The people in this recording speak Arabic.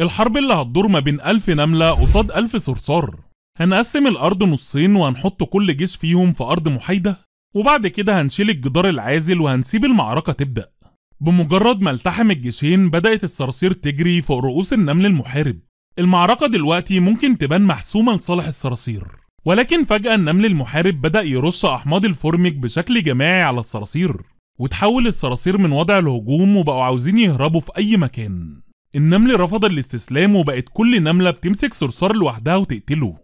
الحرب اللي هتدور ما بين ألف نملة قصاد ألف صرصار هنقسم الأرض نصين وهنحط كل جيش فيهم في أرض محايدة وبعد كده هنشيل الجدار العازل وهنسيب المعركة تبدأ بمجرد ما التحم الجيشين بدأت الصراصير تجري فوق رؤوس النمل المحارب المعركة دلوقتي ممكن تبان محسومة لصالح الصراصير ولكن فجأة النمل المحارب بدأ يرش أحماض الفورميك بشكل جماعي على الصراصير وتحول الصراصير من وضع الهجوم وبقوا عاوزين يهربوا في أي مكان النمل رفض الاستسلام وبقت كل نملة بتمسك صرصار لوحدها وتقتله